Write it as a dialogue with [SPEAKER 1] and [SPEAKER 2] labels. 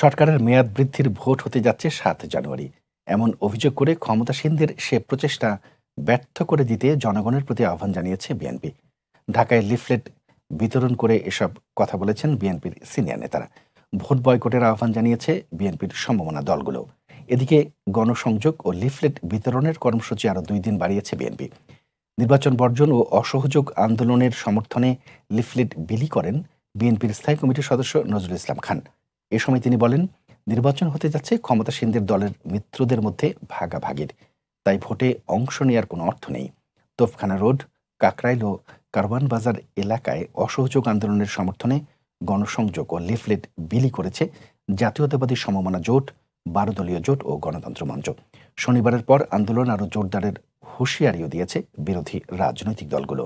[SPEAKER 1] সরকারের মেয়াদ বৃদ্ধির ভোট হতে যাচ্ছে সাত জানুয়ারি এমন অভিযোগ করে ক্ষমতাসীনদের সে প্রচেষ্টা ব্যর্থ করে দিতে জনগণের প্রতি আহ্বান জানিয়েছে বিএনপি ঢাকায় লিফলেট বিতরণ করে এসব কথা বলেছেন বিএনপির সিনিয়র নেতারা ভোট বয়কটের আহ্বান জানিয়েছে বিএনপির সম্ভাবনা দলগুলো এদিকে গণসংযোগ ও লিফলেট বিতরণের কর্মসূচি আরও দুই দিন বাড়িয়েছে বিএনপি নির্বাচন বর্জন ও অসহযোগ আন্দোলনের সমর্থনে লিফলেট বিলি করেন বিএনপির স্থায়ী কমিটির সদস্য নজরুল ইসলাম খান এ সময় তিনি বলেন নির্বাচন হতে যাচ্ছে ক্ষমতাসীনদের দলের মিত্রদের মধ্যে ভাগাভাগির তাই ভোটে অংশ নেওয়ার কোনো অর্থ নেই তোপখানা রোড কাকরাইল ও কারওয়ান বাজার এলাকায় অসহযোগ আন্দোলনের সমর্থনে গণসংযোগ ও লিফলেট বিলি করেছে জাতীয়তাবাদী সমমানা জোট বারো দলীয় জোট ও গণতন্ত্র মঞ্চ শনিবারের পর আন্দোলন আরও জোরদারের হুঁশিয়ারিও দিয়েছে বিরোধী রাজনৈতিক দলগুলো